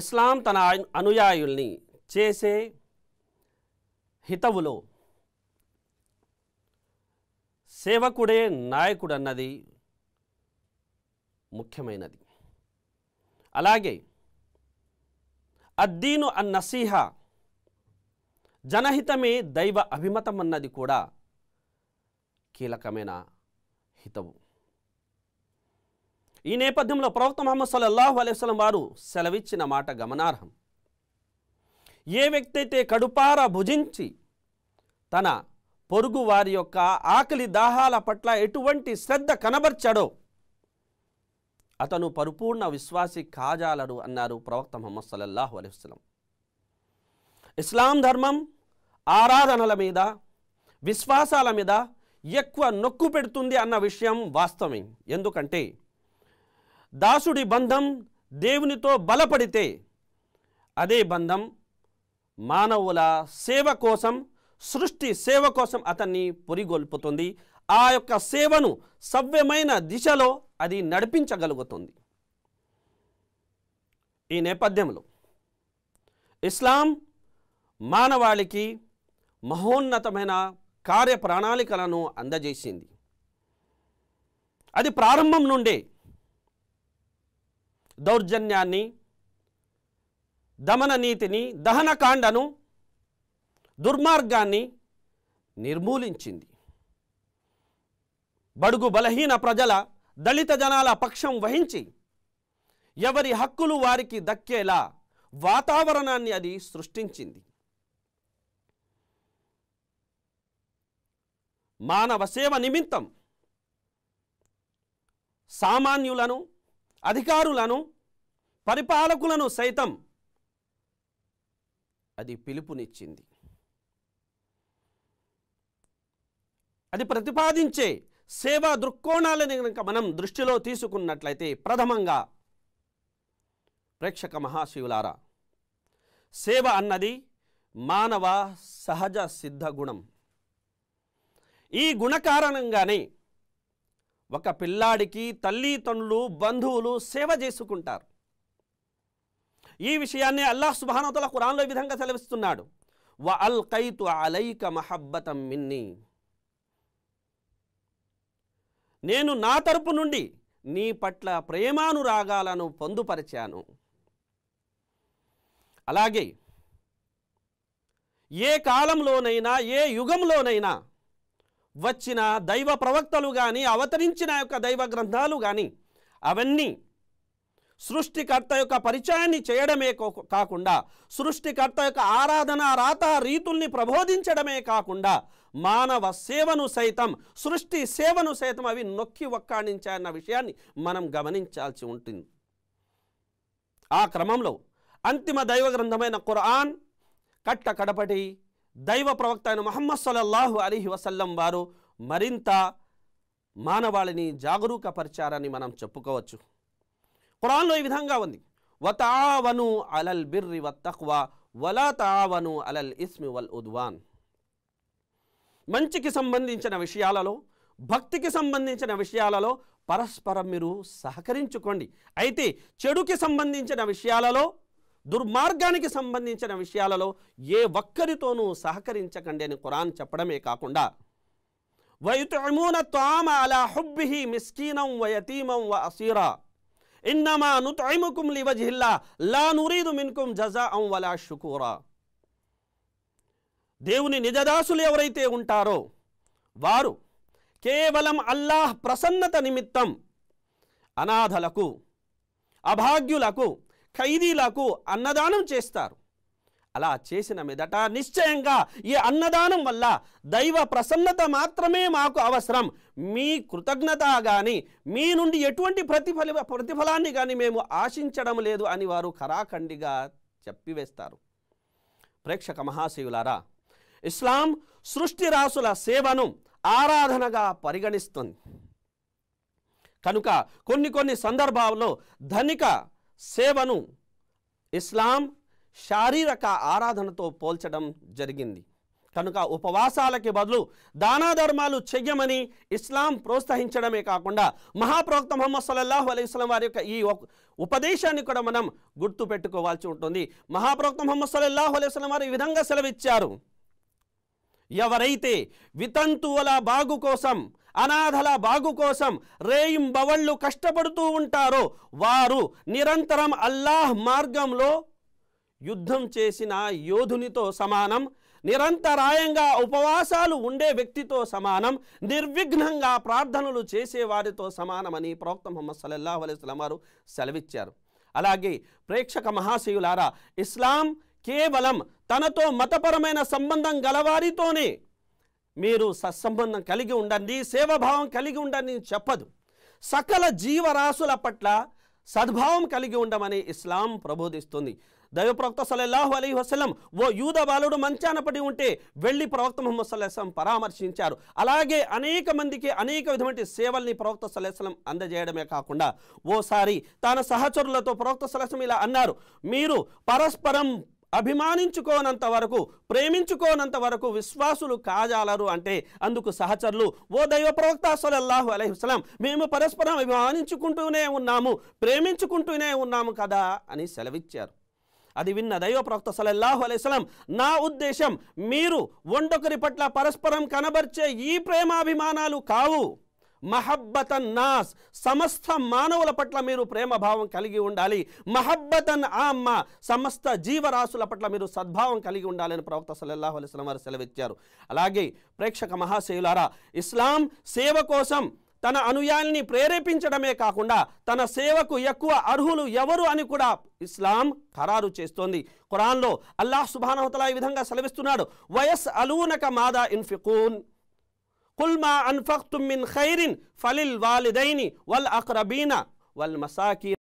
ఇస్లాం తన అనుయాయుల్ని చేసే హితవులో సేవకుడే నాయకుడన్నది ముఖ్యమైనది అలాగే అద్దీను అన్నసీహ జనహితమే దైవ అభిమతం అన్నది కూడా కీలకమైన హితవు ఈ నేపథ్యంలో ప్రవక్త మహమ్మద్ సల్లల్లాహు అలైవలం వారు సెలవిచ్చిన మాట గమనార్హం ఏ వ్యక్తి అయితే కడుపార భుజించి తన పొరుగు వారి యొక్క ఆకలి దాహాల పట్ల ఎటువంటి శ్రద్ధ కనబర్చాడో అతను పరిపూర్ణ విశ్వాసి కాజాలడు అన్నారు ప్రవక్త మహమ్మద్ సల్లల్లాహు అలైవలం ఇస్లాం ధర్మం ఆరాధనల మీద విశ్వాసాల మీద ఎక్కువ నొక్కు పెడుతుంది అన్న విషయం వాస్తవం ఎందుకంటే దాసుడి బంధం దేవునితో బలపడితే అదే బంధం మానవుల సేవ కోసం సృష్టి సేవ కోసం అతన్ని పొరిగొల్పుతుంది ఆ యొక్క సేవను సవ్యమైన దిశలో అది నడిపించగలుగుతుంది ఈ నేపథ్యంలో ఇస్లాం మానవాళికి మహోన్నతమైన కార్యప్రణాళికలను అందజేసింది అది ప్రారంభం నుండే దౌర్జన్యాన్ని దమన నీతిని దహనకాండను దుర్మార్గాన్ని నిర్మూలించింది బడుగు బలహీన ప్రజల దళిత జనాల పక్షం వహించి ఎవరి హక్కులు వారికి దక్కేలా వాతావరణాన్ని అది సృష్టించింది మానవ సేవ నిమిత్తం సామాన్యులను అధికారులను పరిపాలకులను సైతం అది పిలుపునిచ్చింది అది ప్రతిపాదించే సేవా దృక్కోణాలని కనుక మనం దృష్టిలో తీసుకున్నట్లయితే ప్రథమంగా ప్రేక్షక మహాశివులారా సేవ అన్నది మానవ సహజ సిద్ధ గుణం ఈ గుణ కారణంగానే ఒక పిల్లాడికి తల్లిదండ్రులు బంధువులు సేవ చేసుకుంటారు ఈ విషయాన్ని అల్లాహ్ సుబానోతల ఖురాన్లో ఈ విధంగా సెలవిస్తున్నాడు వ అల్ కైతు అలైక మహబ్బతం మిన్ని నేను నా తరపు నుండి నీ పట్ల ప్రేమానురాగాలను పొందుపరిచాను అలాగే ఏ కాలంలోనైనా ఏ యుగంలోనైనా వచ్చిన దైవ ప్రవక్తలు కానీ అవతరించిన యొక్క దైవ గ్రంథాలు కానీ అవన్నీ సృష్టికర్త యొక్క పరిచయాన్ని చేయడమే కాకుండా సృష్టికర్త యొక్క ఆరాధన రాత రీతుల్ని ప్రబోధించడమే కాకుండా మానవ సేవను సైతం సృష్టి సేవను సైతం అవి నొక్కి ఒక్కాణించాయన్న విషయాన్ని మనం గమనించాల్సి ఉంటుంది ఆ క్రమంలో అంతిమ దైవ గ్రంథమైన ఖురాన్ కట్ట కడపటి దైవ ప్రవక్త అయిన మహమ్మద్ సల్లల్లాహు అలీహి వసల్లం వారు మరింత మానవాళిని జాగరూకపరిచారని మనం చెప్పుకోవచ్చు కురాన్లో ఈ విధంగా ఉంది వతావను అలల్ బిర్రి వత్తక్వా వలా తావను అలల్ ఇస్మి వల్ ఉద్వాన్ మంచికి సంబంధించిన విషయాలలో భక్తికి సంబంధించిన విషయాలలో పరస్పరం మీరు సహకరించుకోండి అయితే చెడుకి సంబంధించిన విషయాలలో దుర్మార్గానికి సంబంధించిన విషయాలలో ఏ ఒక్కరితోనూ సహకరించకండి అని ఖురాన్ చెప్పడమే కాకుండా వయుతమూన త్వామ అలా హుబ్బిహి మిస్కీనం వయతీమం వ అసీరా ఇన్నమా నుతైముకుం జిల్లా లా నురీదు మిన్కుం జజా అం వలా షుకూరా దేవుని నిజదాసులు ఎవరైతే ఉంటారో వారు కేవలం అల్లాహ్ ప్రసన్నత నిమిత్తం అనాథలకు అభాగ్యులకు ఖైదీలకు అన్నదానం చేస్తారు అలా చేసిన మీదట నిశ్చయంగా ఈ అన్నదానం వల్ల దైవ ప్రసన్నత మాత్రమే మాకు అవసరం మీ కృతజ్ఞత కానీ మీ నుండి ఎటువంటి ప్రతిఫలి ప్రతిఫలాన్ని కానీ మేము ఆశించడం లేదు అని వారు ఖరాఖండిగా చెప్పివేస్తారు ప్రేక్షక మహాశివులారా ఇస్లాం సృష్టి రాసుల సేవను ఆరాధనగా పరిగణిస్తుంది కనుక కొన్ని కొన్ని సందర్భాల్లో ధనిక సేవను ఇస్లాం శారీరక ఆరాధనతో పోల్చడం జరిగింది కనుక ఉపవాసాలకి బదులు దానాధర్మాలు చెయ్యమని ఇస్లాం ప్రోత్సహించడమే కాకుండా మహాప్రవక్త మొహమ్మద్ సల్లల్లాహు ఇస్లాం వారి యొక్క ఈ ఉపదేశాన్ని కూడా మనం గుర్తు పెట్టుకోవాల్సి ఉంటుంది మహాప్రవక్త మొహమ్మద్ సల్లల్లాహు ఇస్లాం వారు ఈ విధంగా సెలవిచ్చారు ఎవరైతే వితంతువుల బాగు కోసం అనాథల బాగు కోసం రేయింబవళ్ళు కష్టపడుతూ ఉంటారో వారు నిరంతరం అల్లాహ్ మార్గంలో యుద్ధం చేసిన యోధునితో సమానం నిరంతరాయంగా ఉపవాసాలు ఉండే వ్యక్తితో సమానం నిర్విఘ్నంగా ప్రార్థనలు చేసేవారితో సమానమని ప్రవక్త మొహమ్మద్ సల్లల్లాహు అలైస్లం వారు సెలవిచ్చారు అలాగే ప్రేక్షక మహాశయులారా ఇస్లాం కేవలం తనతో మతపరమైన సంబంధం గలవారితోనే మీరు సత్సంబంధం కలిగి ఉండండి సేవాభావం కలిగి ఉండండి చెప్పదు సకల జీవరాశుల పట్ల సద్భావం కలిగి ఉండమని ఇస్లాం ప్రబోధిస్తుంది దైవ ప్రవక్త సలల్లాహు అలీ వసలం ఓ యూద బాలుడు మంచాన పడి ఉంటే వెళ్ళి ప్రవక్త ముహమ్మద్ సల్లాహం పరామర్శించారు అలాగే అనేక మందికి అనేక విధమైన సేవల్ని ప్రవక్త సల్లాహం అందజేయడమే కాకుండా ఓసారి తన సహచరులతో ప్రవక్త సల్లాహం ఇలా అన్నారు మీరు పరస్పరం అభిమానించుకోనంత వరకు ప్రేమించుకోనంత వరకు విశ్వాసులు కాజాలరు అంటే అందుకు సహచరులు ఓ దైవ ప్రవక్త అల్లాహు అలహిస్లాం మేము పరస్పరం అభిమానించుకుంటూనే ఉన్నాము ప్రేమించుకుంటూనే ఉన్నాము కదా అని సెలవిచ్చారు అది విన్న దైవ ప్రవక్త సలల్లాహు అలైస్లాం నా ఉద్దేశం మీరు ఒండొకరి పట్ల పరస్పరం కనబర్చే ఈ ప్రేమాభిమానాలు కావు మహబ్బతన్ నాస్ సమస్త మానవుల పట్ల మీరు ప్రేమభావం కలిగి ఉండాలి మహబ్బతన్ ఆమ్మ సమస్త జీవరాశుల పట్ల మీరు సద్భావం కలిగి ఉండాలని ప్రవక్త సల్లల్లాహు అలిస్లం వారు సెలవిచ్చారు అలాగే ప్రేక్షక మహాశేయులారా ఇస్లాం సేవ కోసం తన అనుయాయుల్ని ప్రేరేపించడమే కాకుండా తన సేవకు ఎక్కువ అర్హులు ఎవరు అని కూడా ఇస్లాం ఖరారు చేస్తోంది ఖురాన్లో అల్లాహ్ సుబానహతలా ఈ విధంగా సెలవిస్తున్నాడు వయస్ అలూనక మాదా ఇన్ఫికూన్ قل ما أنفقتم من خير فللوالدين والأقربين والمساكين